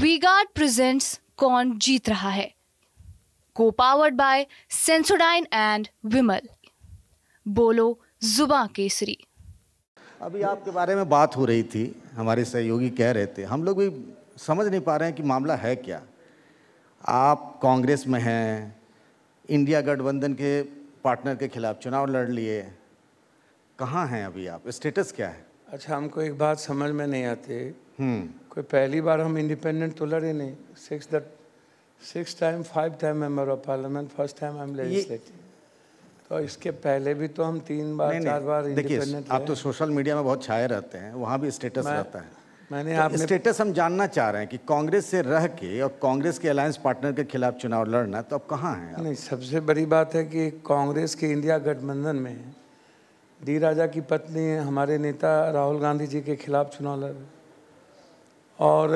V-Guard presents कौन जीत रहा है को powered by Sensodyne and Vimal बोलो जुबा केसरी अभी आपके बारे में बात हो रही थी हमारे सहयोगी कह रहे थे हम लोग भी समझ नहीं पा रहे हैं कि मामला है क्या आप कांग्रेस में हैं इंडिया गठबंधन के पार्टनर के खिलाफ चुनाव लड़ लिए कहाँ हैं अभी आप स्टेटस क्या है अच्छा हमको एक बात समझ में नहीं आती हम्म। कोई पहली बार हम इंडिपेंडेंट तो लड़े नहीं six that six time five time member of parliament first time I am legislative तो इसके पहले भी तो हम तीन बार नहीं, चार बार इंडिपेंडेंट आप तो सोशल मीडिया में बहुत छाए रहते हैं वहाँ भी स्टेटस रहता है मैंने तो आपने स्टेटस हम जानना चाह रहे हैं कि कांग्रेस से रह के और कांग्रेस के अलायंस पार्टनर के खिलाफ चुनाव लड़ना तो अब कहाँ है नहीं सबसे बड़ी बात है कि कांग्रेस के इंडिया गठबंधन में डी राजा की पत्नी हमारे नेता राहुल गांधी जी के खिलाफ चुनाव लड़ और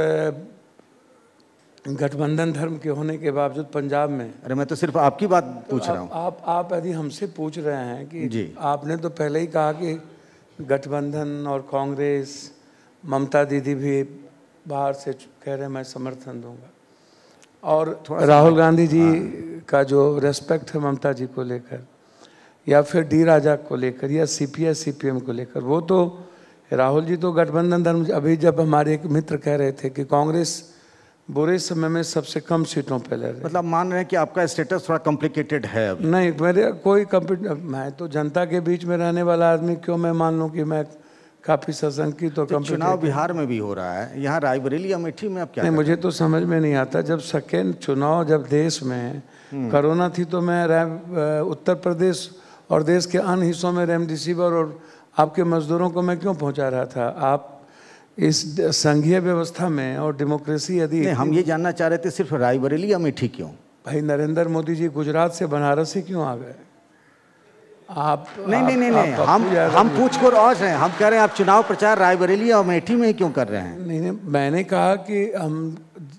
गठबंधन धर्म के होने के बावजूद पंजाब में अरे मैं तो सिर्फ आपकी बात तो पूछ रहा हूँ आप आप यदि हमसे पूछ रहे हैं कि जी आपने तो पहले ही कहा कि गठबंधन और कांग्रेस ममता दीदी भी बाहर से कह रहे मैं समर्थन दूंगा और राहुल गांधी जी हाँ। का जो रेस्पेक्ट है ममता जी को लेकर या फिर डी राजा को लेकर या सी पी को लेकर वो तो राहुल जी तो गठबंधन धर्म अभी जब हमारे एक मित्र कह रहे थे कि कांग्रेस बुरे समय में सबसे कम सीटों पर लड़ रही मतलब मान रहे हैं कि आपका स्टेटस थोड़ा कॉम्प्लिकेटेड है नहीं मेरे कोई मैं तो जनता के बीच में रहने वाला आदमी क्यों मैं मान लूँ कि मैं काफ़ी सत्संग की तो, तो चुनाव बिहार में भी हो रहा है यहाँ रायबरेली अमेठी में आप क्या नहीं मुझे तो समझ में नहीं आता जब सेकेंड चुनाव जब देश में हम्म। कोरोना थी तो मैं उत्तर प्रदेश और देश के अन्य हिस्सों में रेमडिसिविर और आपके मज़दूरों को मैं क्यों पहुंचा रहा था आप इस संघीय व्यवस्था में और डेमोक्रेसी यदि हम ये जानना चाह रहे थे सिर्फ रायबरेली अमेठी क्यों भाई नरेंद्र मोदी जी गुजरात से बनारस ही क्यों आ गए आप नहीं आप, नहीं नहीं आप हम तो हम पूछ कर और हैं हम कह रहे हैं आप चुनाव प्रचार रायबरेली और अमेठी में क्यों कर रहे हैं नहीं नहीं मैंने कहा कि हम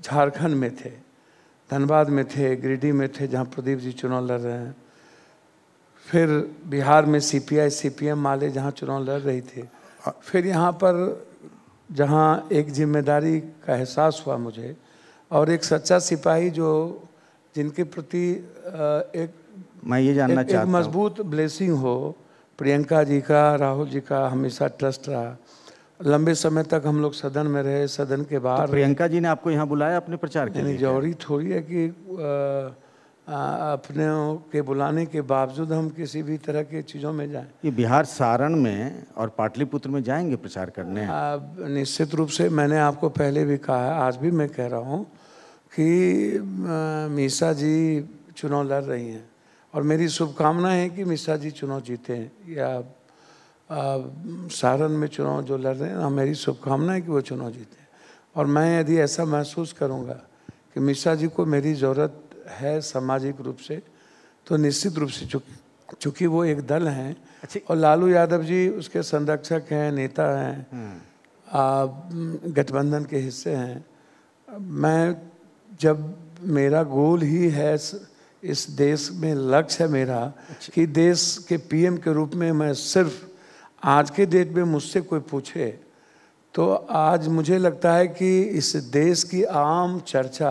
झारखंड में थे धनबाद में थे गिरिडीह में थे जहाँ प्रदीप जी चुनाव लड़ रहे हैं फिर बिहार में C C P I P M माले जहाँ चुनाव लड़ रही थी फिर यहाँ पर जहाँ एक जिम्मेदारी का एहसास हुआ मुझे और एक सच्चा सिपाही जो जिनके प्रति एक मैं ये जानना एक, एक मजबूत ब्लेसिंग हो प्रियंका जी का राहुल जी का हमेशा ट्रस्ट रहा लंबे समय तक हम लोग सदन में रहे सदन के बाहर तो प्रियंका जी ने आपको यहाँ बुलाया अपने प्रचार के लिए जरूरी थोड़ी है कि आ, अपने के बुलाने के बावजूद हम किसी भी तरह के चीज़ों में जाएं ये बिहार सारण में और पाटलिपुत्र में जाएंगे प्रचार करने निश्चित रूप से मैंने आपको पहले भी कहा है आज भी मैं कह रहा हूँ कि मीसा जी चुनाव लड़ रही हैं और मेरी शुभकामना है कि मिश्रा जी चुनाव जीते हैं या सारण में चुनाव जो लड़ रहे हैं हाँ, मेरी शुभकामना है कि वो चुनाव जीते और मैं यदि ऐसा महसूस करूँगा कि मिश्रा जी को मेरी ज़रूरत है सामाजिक रूप से तो निश्चित रूप से चूंकि वो एक दल हैं अच्छा, और लालू यादव जी उसके संरक्षक हैं नेता हैं हम्म। गठबंधन के हिस्से हैं मैं जब मेरा गोल ही है इस देश में लक्ष्य है मेरा अच्छा। कि देश के पीएम के रूप में मैं सिर्फ आज के डेट में मुझसे कोई पूछे तो आज मुझे लगता है कि इस देश की आम चर्चा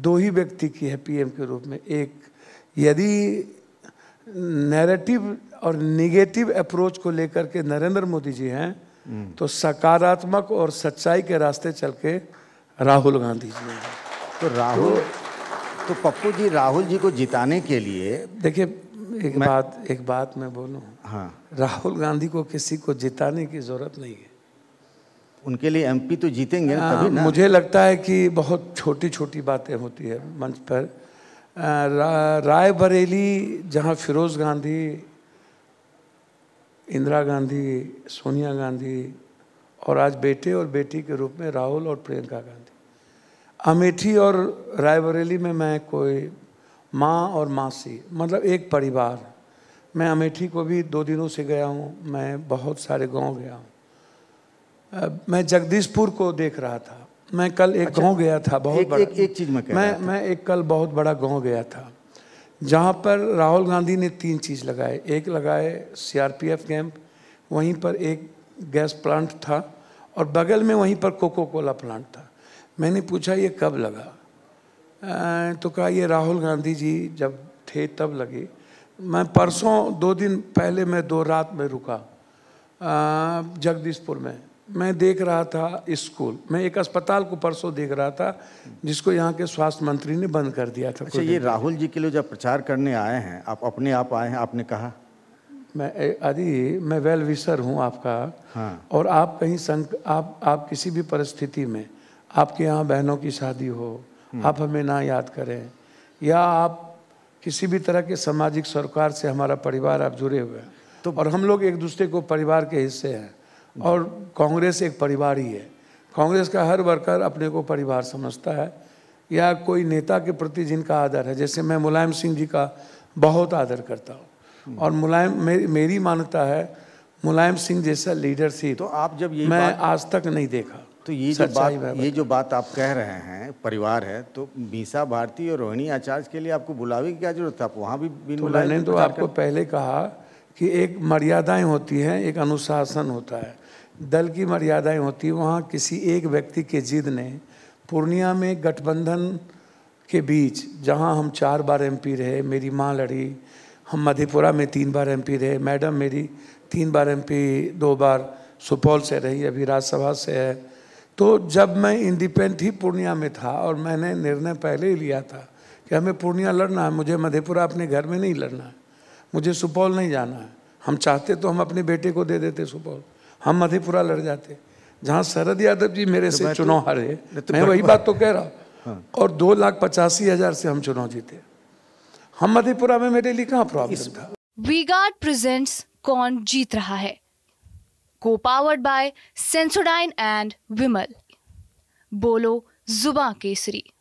दो ही व्यक्ति की है पीएम के रूप में एक यदि नैरेटिव और निगेटिव अप्रोच को लेकर के नरेंद्र मोदी जी हैं हम्म। तो सकारात्मक और सच्चाई के रास्ते चल के राहुल गांधी जी हैं तो राहुल तो, पप्पू जी राहुल जी को जिताने के लिए देखिए एक बात एक बात मैं बोलूँ हाँ राहुल गांधी को किसी को जिताने की जरूरत नहीं है उनके लिए एमपी तो जीतेंगे ना हाँ, तभी ना मुझे लगता है कि बहुत छोटी छोटी बातें होती है मंच पर राय बरेली जहाँ फिरोज़ गांधी इंदिरा गांधी सोनिया गांधी और आज बेटे और बेटी के रूप में राहुल और प्रियंका गांधी अमेठी और रायबरेली में मैं कोई माँ और मासी मतलब एक परिवार मैं अमेठी को भी दो दिनों से गया हूँ मैं बहुत सारे गांव गया हूँ मैं जगदीशपुर को देख रहा था मैं कल एक अच्छा, गांव गया था बहुत एक, बड़ा एक, एक चीज मैं मैं मैं एक कल बहुत बड़ा गांव गया था जहां पर राहुल गांधी ने तीन चीज लगाए एक लगाए सीआरपीएफ कैंप वहीं पर एक गैस प्लांट था और बगल में वहीं पर कोको कोला प्लांट था मैंने पूछा ये कब लगा तो कहा ये राहुल गांधी जी जब थे तब लगे मैं परसों दो दिन पहले मैं दो रात में रुका जगदीशपुर में मैं देख रहा था स्कूल मैं एक अस्पताल को परसों देख रहा था जिसको यहाँ के स्वास्थ्य मंत्री ने बंद कर दिया था अच्छा ये राहुल जी के लिए जब प्रचार करने आए हैं आप अपने आप आए हैं आपने कहा मैं अरे मैं वेल विशर हूँ आपका हाँ। और आप कहीं संक आप आप किसी भी परिस्थिति में आपके यहाँ बहनों की शादी हो हम्म। आप हमें ना याद करें या आप किसी भी तरह के सामाजिक सरकार से हमारा परिवार आप जुड़े हुए हैं तो और हम लोग एक दूसरे को परिवार के हिस्से हैं और कांग्रेस एक परिवार ही है कांग्रेस का हर वर्कर अपने को परिवार समझता है या कोई नेता के प्रति जिनका आदर है जैसे मैं मुलायम सिंह जी का बहुत आदर करता हूँ हम्म। और मुलायम मेरी मेरी मान्यता है मुलायम सिंह जैसा लीडरशिप तो आप जब ये मैं आज तक नहीं देखा तो ये जो बात ये जो बात आप कह रहे हैं परिवार है तो मीसा भारती और रोहिणी आचार्य के लिए आपको बुलावे की क्या जरूरत था आप वहाँ भी बिन तो मैंने तो आपको पहले कहा कि एक मर्यादाएं होती हैं एक अनुशासन होता है दल की मर्यादाएं होती वहाँ किसी एक व्यक्ति के जिद ने पूर्णिया में गठबंधन के बीच जहाँ हम चार बार एमपी रहे मेरी माँ लड़ी हम मधेपुरा में तीन बार एमपी रहे मैडम मेरी तीन बार एमपी दो बार सुपौल से रही अभी राज्यसभा से है तो जब मैं इंडिपेंडेंट ही पूर्णिया में था और मैंने निर्णय पहले ही लिया था कि हमें पूर्णिया लड़ना है मुझे मधेपुरा अपने घर में नहीं लड़ना है मुझे सुपौल नहीं जाना है हम चाहते तो हम अपने बेटे को दे देते सुपौल हम मधेपुरा लड़ जाते जहाँ शरद यादव जी मेरे तो से तो- चुनाव हारे तो मैं वही बात तो कह रहा हूँ हाँ। और दो लाख पचासी हजार से हम चुनाव जीते हम मधेपुरा में मेरे लिए कहाँ प्रॉब्लम था वीगार्ड प्रेजेंट्स कौन जीत रहा है को powered by Sensodyne and Vimal बोलो जुबा केसरी